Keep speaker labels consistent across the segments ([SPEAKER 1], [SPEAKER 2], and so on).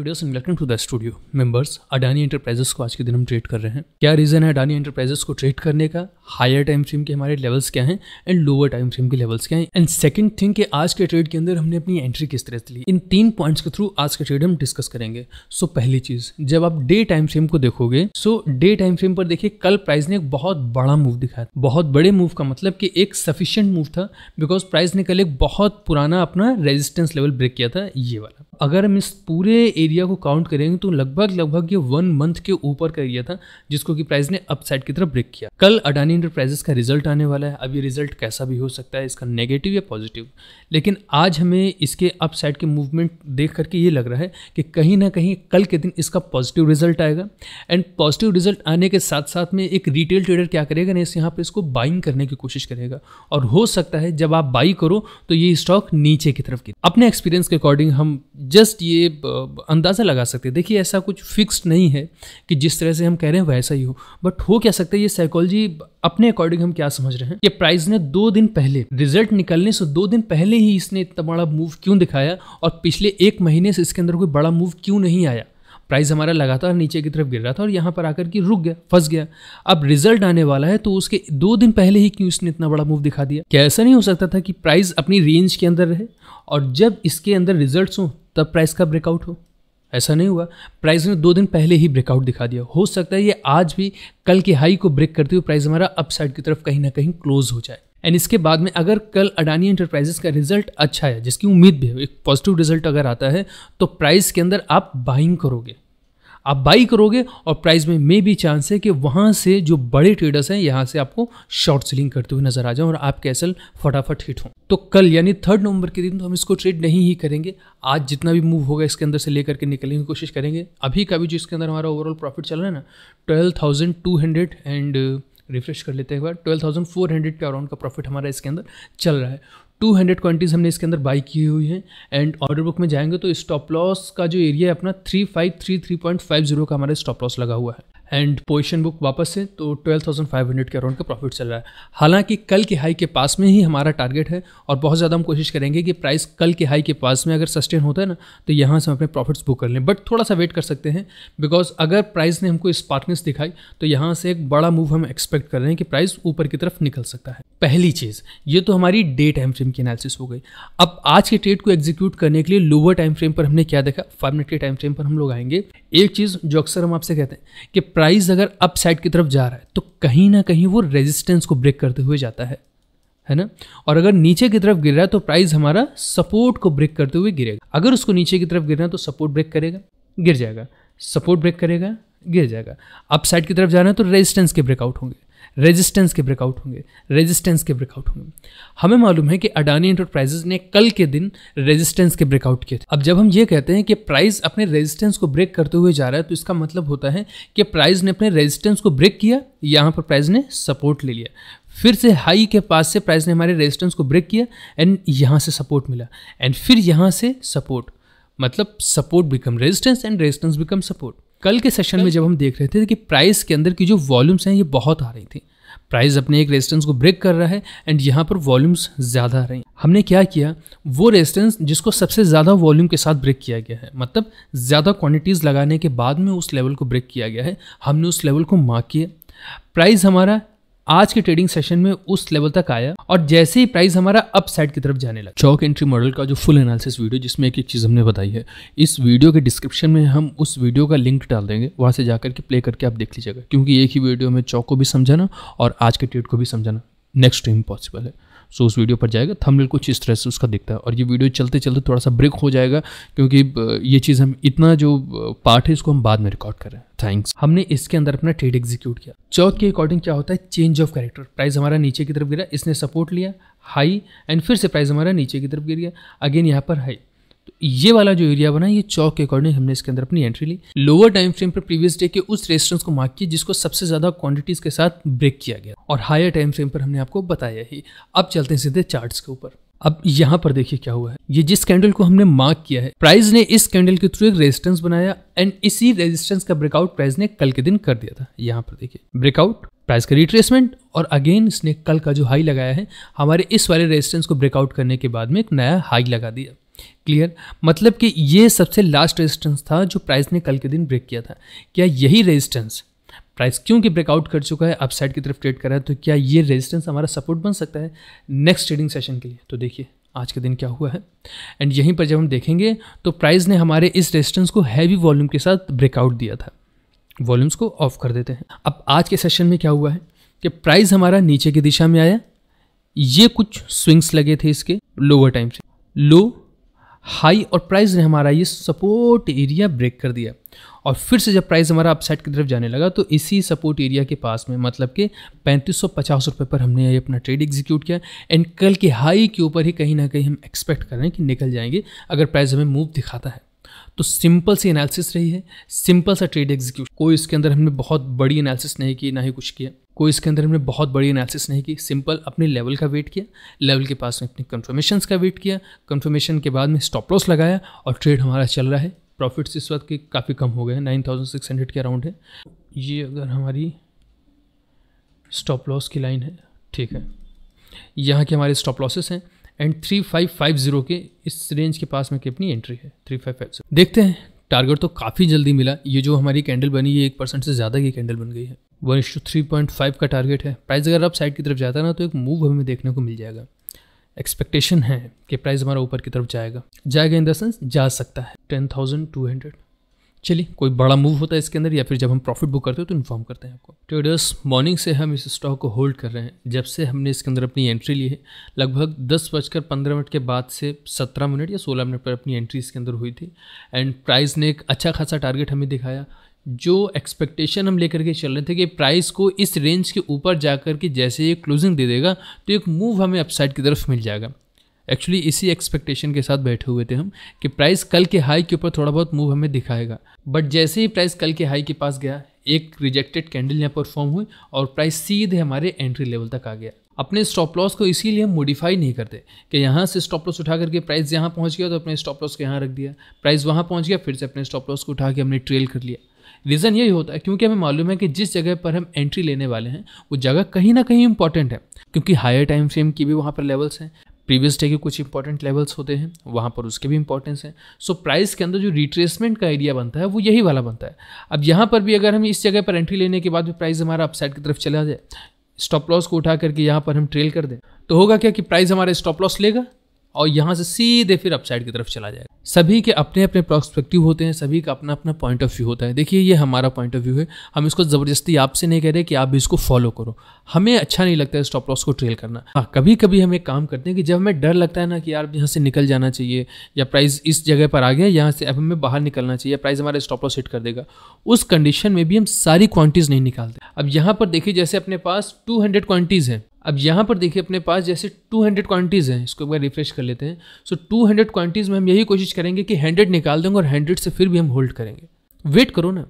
[SPEAKER 1] traders and welcome studio members Adani Enterprises को आज के दिन हम ट्रेड कर रहे हैं क्या रीजन है अडानी एंटरप्राइजेस को ट्रेड करने का हायर टाइम फ्रेम के हमारे लेवल्स क्या हैं एंड लोअर टाइम फ्रेम के लेवल्स क्या हैं एंड सेकंड थिंग कि आज के ट्रेड के अंदर हमने अपनी एंट्री किस तरह से ली इन तीन पॉइंट्स के थ्रू आज का ट्रेड हम डिस्कस करेंगे सो so, पहली चीज जब आप डे टाइम फ्रेम को देखोगे सो डे टाइम फ्रेम पर देखिए कल प्राइस ने एक बहुत बड़ा मूव दिखाया बहुत बड़े मूव का मतलब कि एक सफिशियंट मूव था बिकॉज प्राइस ने कल एक बहुत पुराना अपना रेजिस्टेंस लेवल ब्रेक किया था ये वाला अगर हम इस पूरे एरिया को काउंट करेंगे तो लगभग लगभग ये वन मंथ के ऊपर का एरिया था जिसको कि प्राइस ने अपसाइड की तरफ ब्रेक किया कल अडानी इंटरप्राइजेस का रिजल्ट आने वाला है अब ये रिजल्ट कैसा भी हो सकता है इसका नेगेटिव या पॉजिटिव लेकिन आज हमें इसके अप साइड के मूवमेंट देख करके ये लग रहा है कि कहीं ना कहीं कल के दिन इसका पॉजिटिव रिजल्ट आएगा एंड पॉजिटिव रिजल्ट आने के साथ साथ में एक रिटेल ट्रेडर क्या करेगा ना इस यहाँ पर इसको बाइंग करने की कोशिश करेगा और हो सकता है जब आप बाई करो तो ये स्टॉक नीचे की तरफ की अपने एक्सपीरियंस के अकॉर्डिंग हम जस्ट ये अंदाज़ा लगा सकते हैं देखिए ऐसा कुछ फिक्स्ड नहीं है कि जिस तरह से हम कह रहे हैं वैसा ही हो बट हो क्या सकता है ये साइकोलॉजी अपने अकॉर्डिंग हम क्या समझ रहे हैं कि प्राइस ने दो दिन पहले रिजल्ट निकलने से दो दिन पहले ही इसने इतना बड़ा मूव क्यों दिखाया और पिछले एक महीने से इसके अंदर कोई बड़ा मूव क्यों नहीं आया प्राइस हमारा लगातार नीचे की तरफ गिर रहा था और यहाँ पर आकर के रुक गया फंस गया अब रिजल्ट आने वाला है तो उसके दो दिन पहले ही क्यों इसने इतना बड़ा मूव दिखा दिया क्या ऐसा नहीं हो सकता था कि प्राइस अपनी रेंज के अंदर रहे और जब इसके अंदर रिजल्ट हों तब प्राइस का ब्रेकआउट हो ऐसा नहीं हुआ प्राइस ने दो दिन पहले ही ब्रेकआउट दिखा दिया हो सकता है ये आज भी कल की हाई को ब्रेक करते हुए प्राइस हमारा अपसाइड की तरफ कहीं ना कहीं क्लोज हो जाए एंड इसके बाद में अगर कल अडानी एंटरप्राइजेस का रिजल्ट अच्छा है जिसकी उम्मीद भी है एक पॉजिटिव रिजल्ट अगर आता है तो प्राइस के अंदर आप बाइंग करोगे आप बाई करोगे और प्राइस में मे भी चांस है कि वहाँ से जो बड़े ट्रेडर्स हैं यहाँ से आपको शॉर्ट सेलिंग करते हुए नजर आ जाए और आप कैसल फटाफट हिट हों तो कल यानी थर्ड नवंबर के दिन तो हम इसको ट्रेड नहीं ही करेंगे आज जितना भी मूव होगा इसके अंदर से लेकर के निकलने की कोशिश करेंगे अभी का भी जो इसके अंदर हमारा ओवरऑल प्रॉफिट चल रहा है ना twelve thousand two hundred and refresh कर लेते हैं एक बार ट्वेल्व थाउजेंड फोर हंड्रेड के अराउंड का प्रॉफिट हमारा इसके अंदर चल रहा है टू हंड्रेड क्वान्टिटीज़ हमने इसके अंदर बाई की हुई हैं एंड ऑर्डर बुक में जाएंगे तो स्टॉप लॉस का जो एरिया है अपना three five three three point five zero का हमारा स्टॉप लॉस लगा हुआ है एंड पोजिशन बुक वापस से तो 12,500 के अराउंड का प्रॉफिट चल रहा है हालांकि कल के हाई के पास में ही हमारा टारगेट है और बहुत ज़्यादा हम कोशिश करेंगे कि प्राइस कल के हाई के पास में अगर सस्टेन होता है ना तो यहाँ से हम अपने प्रॉफिट्स बुक कर लें बट थोड़ा सा वेट कर सकते हैं बिकॉज अगर प्राइस ने हमको स्पार्कनेस दिखाई तो यहाँ से एक बड़ा मूव हम एक्सपेक्ट कर रहे हैं कि प्राइस ऊपर की तरफ निकल सकता है पहली चीज़ ये तो हमारी डे टाइम फ्रेम की एनालिसिस हो गई अब आज के ट्रेड को एग्जीक्यूट करने के लिए लोअर टाइम फ्रेम पर हमने क्या देखा फाइव मिनट के टाइम फ्रेम पर हम लोग आएंगे एक चीज़ जो अक्सर हम आपसे कहते हैं कि प्राइस अगर अप साइड की तरफ जा रहा है तो कहीं ना कहीं वो रेजिस्टेंस को ब्रेक करते हुए जाता है है ना और अगर नीचे की तरफ गिर रहा है तो प्राइस हमारा सपोर्ट को ब्रेक करते हुए गिरेगा अगर उसको नीचे की तरफ गिरना है तो सपोर्ट ब्रेक करेगा गिर जाएगा सपोर्ट ब्रेक करेगा गिर जाएगा अप साइड की तरफ जाना है तो रेजिस्टेंस के ब्रेकआउट होंगे रेजिस्टेंस के ब्रेकआउट होंगे रेजिस्टेंस के ब्रेकआउट होंगे हमें मालूम है कि अडानी इंटरप्राइजेज ने कल के दिन रेजिस्टेंस के ब्रेकआउट किए थे अब जब हम ये कहते हैं कि प्राइस अपने रेजिस्टेंस को ब्रेक करते हुए जा रहा है तो इसका मतलब होता है कि प्राइस ने अपने रेजिस्टेंस को ब्रेक किया यहाँ पर प्राइज ने सपोर्ट ले लिया फिर से हाई के पास से प्राइज़ ने हमारे रेजिस्टेंस को ब्रेक किया एंड यहाँ से सपोर्ट मिला एंड फिर यहाँ से सपोर्ट मतलब support become resistance and resistance become support कल के सेशन में जब हम देख रहे थे कि प्राइस के अंदर की जो वॉल्यूम्स हैं ये बहुत आ रही थी प्राइस अपने एक रेजिस्टेंस को ब्रेक कर रहा है एंड यहाँ पर वॉल्यूम्स ज़्यादा आ रही हैं हमने क्या किया वो रेजिस्टेंस जिसको सबसे ज़्यादा वॉल्यूम के साथ ब्रेक किया गया है मतलब ज़्यादा क्वांटिटीज़ लगाने के बाद में उस लेवल को ब्रेक किया गया है हमने उस लेवल को मार्क किया प्राइस हमारा आज के ट्रेडिंग सेशन में उस लेवल तक आया और जैसे ही प्राइस हमारा अपसाइड की तरफ जाने लगा चौक एंट्री मॉडल का जो फुल एनालिसिस वीडियो जिसमें एक एक चीज़ हमने बताई है इस वीडियो के डिस्क्रिप्शन में हम उस वीडियो का लिंक डाल देंगे वहां से जाकर के प्ले करके आप देख लीजिएगा क्योंकि एक ही वीडियो में चौक को भी समझाना और आज के ट्रेड को भी समझाना नेक्स्ट टाइम पॉसिबल है सो उस वीडियो पर जाएगा थंबनेल कुछ इस तरह से उसका दिखता है और ये वीडियो चलते चलते थोड़ा सा ब्रेक हो जाएगा क्योंकि ये चीज़ हम इतना जो पार्ट है इसको हम बाद में रिकॉर्ड कर रहे हैं थैंक्स हमने इसके अंदर अपना ट्रेड एग्जीक्यूट किया चौथ के अकॉर्डिंग क्या होता है चेंज ऑफ कैरेक्टर प्राइस हमारा नीचे की तरफ गिरा इसने सपोर्ट लिया हाई एंड फिर से प्राइस हमारा नीचे की तरफ गिर गया अगेन यहाँ पर हाई तो ये वाला जो एरिया बना ये चौक के अकॉर्डिंग हमने इसके अंदर अपनी एंट्री ली लोअर टाइम फ्रेम पर प्रीवियस डे के उस रेस्टोरेंट को मार्क किया जिसको सबसे ज़्यादा क्वांटिटीज़ के साथ ब्रेक किया गया और हायर टाइम फ्रेम पर हमने आपको बताया ही अब चलते हैं सीधे चार्ट के ऊपर अब यहाँ पर देखिए क्या हुआ है ये जिस कैंडल को हमने मार्क किया है प्राइस ने इस कैंडल के थ्रू एक रेजिस्टेंस बनाया एंड इसी रेजिस्टेंस का ब्रेकआउट प्राइस ने कल के दिन कर दिया था यहाँ पर देखिए ब्रेकआउट प्राइस का रिट्रेसमेंट और अगेन इसने कल का जो हाई लगाया है हमारे इस वाले रेजिस्टेंस को ब्रेकआउट करने के बाद में एक नया हाई लगा दिया क्लियर मतलब कि ये सबसे लास्ट रेजिस्टेंस था जो प्राइस ने कल के दिन ब्रेक किया था क्या यही रेजिस्टेंस प्राइस क्योंकि ब्रेकआउट कर चुका है अपसाइड की तरफ ट्रेड कर रहा है तो क्या ये रेजिस्टेंस हमारा सपोर्ट बन सकता है नेक्स्ट ट्रेडिंग सेशन के लिए तो देखिए आज के दिन क्या हुआ है एंड यहीं पर जब हम देखेंगे तो प्राइस ने हमारे इस रेजिस्टेंस को हैवी वॉल्यूम के साथ ब्रेकआउट दिया था वॉल्यूम्स को ऑफ कर देते हैं अब आज के सेशन में क्या हुआ है कि प्राइस हमारा नीचे की दिशा में आया ये कुछ स्विंग्स लगे थे इसके लोअर टाइम से लो हाई और प्राइस ने हमारा ये सपोर्ट एरिया ब्रेक कर दिया और फिर से जब प्राइस हमारा अपसाइड की तरफ जाने लगा तो इसी सपोर्ट एरिया के पास में मतलब कि पैंतीस सौ पचास रुपये पर हमने ये अपना ट्रेड एग्जीक्यूट किया एंड कल के हाई के ऊपर ही कहीं ना कहीं हम एक्सपेक्ट कर रहे हैं कि निकल जाएंगे अगर प्राइस हमें मूव दिखाता है तो सिंपल सी एनालिसिस रही है सिंपल सा ट्रेड एग्जीक्यूट कोई इसके अंदर हमने बहुत बड़ी एनालिसिस नहीं की ना ही कुछ किया कोई इसके अंदर हमने बहुत बड़ी एनालिसिस नहीं की सिंपल अपने लेवल का वेट किया लेवल के पास में अपने कन्फर्मेशन का वेट किया कन्फर्मेशन के बाद में स्टॉप लॉस लगाया और ट्रेड हमारा चल रहा है प्रॉफिट्स इस वक्त के काफ़ी कम हो गए हैं नाइन थाउजेंड सिक्स हंड्रेड के अराउंड है ये अगर हमारी स्टॉप लॉस की लाइन है ठीक है यहाँ के हमारे स्टॉप लॉसेस हैं and three five five zero के इस रेंज के पास में की अपनी एंट्री है थ्री फाइव फाइव जीरो देखते हैं टारगेट तो काफ़ी जल्दी मिला ये जो हमारी कैंडल बनी ये एक परसेंट से ज़्यादा की कैंडल बन गई है वन इशू थ्री पॉइंट फाइव का टारगेट है प्राइस अगर अब साइड की तरफ जाता है ना तो एक मूव हमें देखने को मिल जाएगा एक्सपेक्टेशन है कि प्राइस हमारा ऊपर की तरफ जाएगा जाएगा इन द सेंस जा सकता है टेन थाउजेंड टू हंड्रेड चलिए कोई बड़ा मूव होता है इसके अंदर या फिर जब हम प्रॉफिट बुक करते हो तो इन्फॉर्म करते हैं आपको ट्रेडर्स मॉर्निंग से हम इस स्टॉक को होल्ड कर रहे हैं जब से हमने इसके अंदर अपनी एंट्री ली है लगभग दस बजकर पंद्रह मिनट के बाद से सत्रह मिनट या सोलह मिनट पर अपनी एंट्री इसके अंदर हुई थी एंड प्राइस ने एक अच्छा खासा टारगेट हमें दिखाया जो एक्सपेक्टेशन हम लेकर के चल रहे थे कि प्राइस को इस रेंज के ऊपर जा कर के जैसे ये क्लोजिंग दे देगा तो एक मूव हमें अपसाइड की तरफ मिल जाएगा एक्चुअली इसी एक्सपेक्टेशन के साथ बैठे हुए थे हम कि प्राइस कल के हाई के ऊपर थोड़ा बहुत मूव हमें दिखाएगा बट जैसे ही प्राइस कल के हाई के पास गया एक रिजेक्टेड कैंडल यहाँ पर फॉर्म हुई और प्राइस सीधे हमारे एंट्री लेवल तक आ गया अपने स्टॉप लॉस को इसीलिए हम मॉडिफाई नहीं करते कि यहाँ से स्टॉप लॉस उठा करके प्राइस यहाँ पहुँच गया तो अपने स्टॉप लॉस को यहाँ रख दिया प्राइस वहाँ पहुँच गया फिर से अपने स्टॉप लॉस को उठा के हमने ट्रेल कर लिया रीज़न यही होता है क्योंकि हमें मालूम है कि जिस जगह पर हम एंट्री लेने वाले हैं वो जगह कहीं ना कहीं इंपॉर्टेंट है क्योंकि हायर टाइम फ्रेम की भी वहाँ पर लेवल्स हैं प्रीवियस डे के कुछ इंपॉर्टेंट लेवल्स होते हैं वहाँ पर उसके भी इंपॉर्टेंस हैं सो प्राइस के अंदर जो रिट्रेसमेंट का एरिया बनता है वो यही वाला बनता है अब यहाँ पर भी अगर हम इस जगह पर एंट्री लेने के बाद भी प्राइस हमारा अपसाइड की तरफ चला जाए स्टॉप लॉस को उठा करके यहाँ पर हम ट्रेल कर दें तो होगा क्या कि प्राइस हमारा स्टॉप लॉस लेगा और यहाँ से सीधे फिर अपसाइड की तरफ चला जाएगा सभी के अपने अपने प्रोस्पेक्टिव होते हैं सभी का अपना अपना पॉइंट ऑफ व्यू होता है देखिए ये हमारा पॉइंट ऑफ व्यू है हम इसको ज़बरदस्ती आपसे नहीं कह रहे कि आप भी इसको फॉलो करो हमें अच्छा नहीं लगता है स्टॉप लॉस को ट्रेल करना हाँ कभी कभी हम एक काम करते हैं कि जब हमें डर लगता है ना कि यार यहाँ से निकल जाना चाहिए या प्राइस इस जगह पर आ गया यहाँ से अब हमें बाहर निकलना चाहिए प्राइस हमारा स्टॉप लॉस हिट कर देगा उस कंडीशन में भी हम सारी क्वान्टिटीज़ नहीं निकालते अब यहाँ पर देखिए जैसे अपने पास टू हंड्रेड क्वान्टिटीज़ हैं अब यहाँ पर देखिए अपने पास जैसे 200 क्वांटिटीज़ हैं इसको एक बार रिफ्रेश कर लेते हैं सो so, 200 क्वांटिटीज़ में हम यही कोशिश करेंगे कि 100 निकाल देंगे और 100 से फिर भी हम होल्ड करेंगे वेट करो ना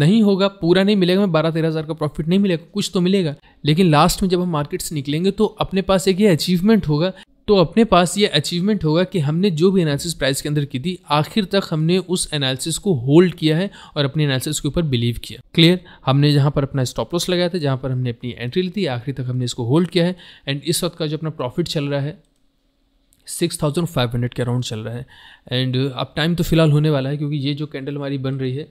[SPEAKER 1] नहीं होगा पूरा नहीं मिलेगा मैं बारह तेरह हज़ार का प्रॉफिट नहीं मिलेगा कुछ तो मिलेगा लेकिन लास्ट में जब हम मार्केट से निकलेंगे तो अपने पास एक ये अचीवमेंट होगा तो अपने पास ये अचीवमेंट होगा कि हमने जो भी एनालिसिस प्राइस के अंदर की थी आखिर तक हमने उस एनालिसिस को होल्ड किया है और अपने एनालिसिस के ऊपर बिलीव किया क्लियर हमने जहाँ पर अपना स्टॉप लॉस लगाया था जहाँ पर हमने अपनी एंट्री ली थी आखिर तक हमने इसको होल्ड किया है एंड इस वक्त का जो अपना प्रॉफिट चल रहा है सिक्स थाउजेंड फाइव हंड्रेड के अराउंड चल रहा है एंड अब टाइम तो फिलहाल होने वाला है क्योंकि ये जो कैंडल हमारी बन रही है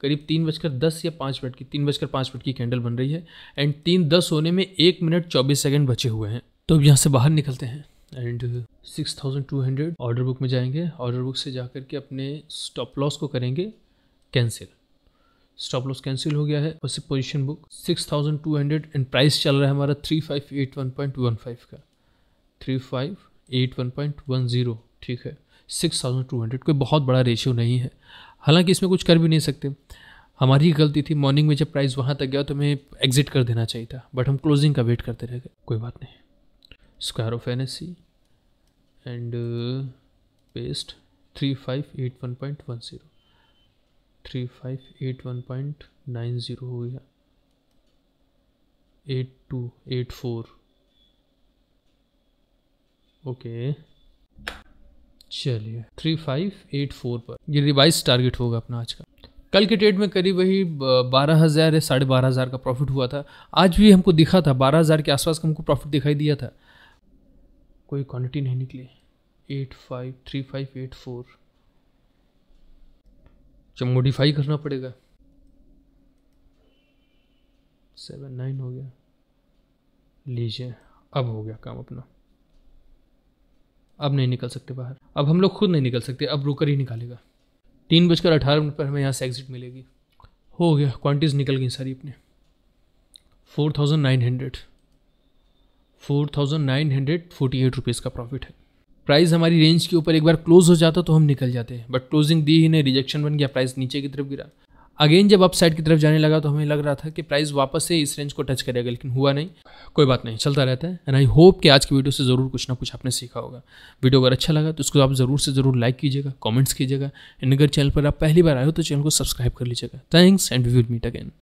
[SPEAKER 1] करीब तीन बजकर दस या पाँच मिनट की तीन बजकर पाँच मिनट की कैंडल बन रही है एंड तीन दस होने में एक मिनट चौबीस सेकेंड बचे हुए हैं तो अब यहाँ से बाहर निकलते हैं and six thousand two hundred order book में जाएंगे ऑर्डर बुक से जा कर के अपने स्टॉप लॉस को करेंगे कैंसिल स्टॉप लॉस कैंसिल हो गया है और position book six thousand two hundred and price चल रहा है हमारा three five eight one point one five का three five eight one point one zero ठीक है सिक्स थाउजेंड टू हंड्रेड कोई बहुत बड़ा रेशियो नहीं है हालांकि इसमें कुछ कर भी नहीं सकते हमारी गलती थी मॉर्निंग में जब प्राइस वहाँ तक गया तो हमें एग्जिट कर देना चाहिए था बट हम क्लोजिंग का वेट करते रह गए कोई बात नहीं square of five and uh, paste 3581.10 3581.90 हो गया 8284 ओके चलिए 3584 पर ये रिवाइज टारगेट होगा अपना आज का कल के डेट में करीब वही बारह हज़ार या साढ़े बारह हज़ार का प्रॉफिट हुआ था आज भी हमको दिखा था बारह हज़ार के आसपास का हमको प्रॉफिट दिखाई दिया था कोई क्वांटिटी नहीं निकली eight five three five eight four अच्छा मोडिफाई करना पड़ेगा सेवन नाइन हो गया लीजिए अब हो गया काम अपना अब नहीं निकल सकते बाहर अब हम लोग खुद नहीं निकल सकते अब रुकर ही निकालेगा तीन बजकर अठारह मिनट पर हमें यहाँ से एग्ज़िट मिलेगी हो गया क्वांटिटीज़ निकल गई सारी अपने four thousand nine hundred four thousand nine hundred forty eight rupees का प्रॉफिट है प्राइस हमारी रेंज के ऊपर एक बार क्लोज हो जाता तो हम निकल जाते हैं बट क्लोजिंग दी ही नहीं रिजेक्शन बन गया प्राइस नीचे की तरफ गिरा अगेन जब अपसाइड साइड की तरफ जाने लगा तो हमें लग रहा था कि प्राइस वापस से इस रेंज को टच करेगा लेकिन हुआ नहीं कोई बात नहीं चलता रहता है एंड आई होप कि आज की वीडियो से ज़रूर कुछ ना कुछ आपने सीखा होगा वीडियो अगर अच्छा लगा तो उसको आप ज़रूर से ज़रूर लाइक कीजिएगा कमेंट्स कीजिएगा एंड अगर चैनल पर आप पहली बार आए हो तो चैनल को सब्सक्राइब कर लीजिएगा thanks and we will meet again